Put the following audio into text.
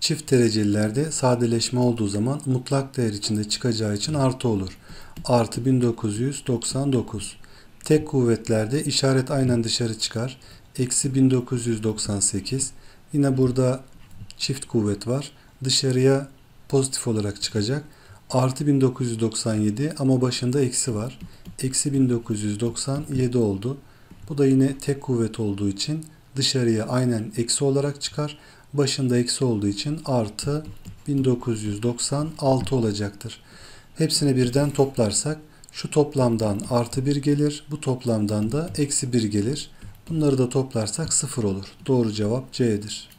Çift derecelilerde sadeleşme olduğu zaman mutlak değer içinde çıkacağı için artı olur. Artı 1999. Tek kuvvetlerde işaret aynen dışarı çıkar. Eksi 1998. Yine burada çift kuvvet var. Dışarıya pozitif olarak çıkacak. Artı 1997 ama başında eksi var. Eksi 1997 oldu. Bu da yine tek kuvvet olduğu için dışarıya aynen eksi olarak çıkar. Başında eksi olduğu için artı 1996 olacaktır. Hepsini birden toplarsak şu toplamdan artı 1 gelir. Bu toplamdan da eksi 1 gelir. Bunları da toplarsak 0 olur. Doğru cevap C'dir.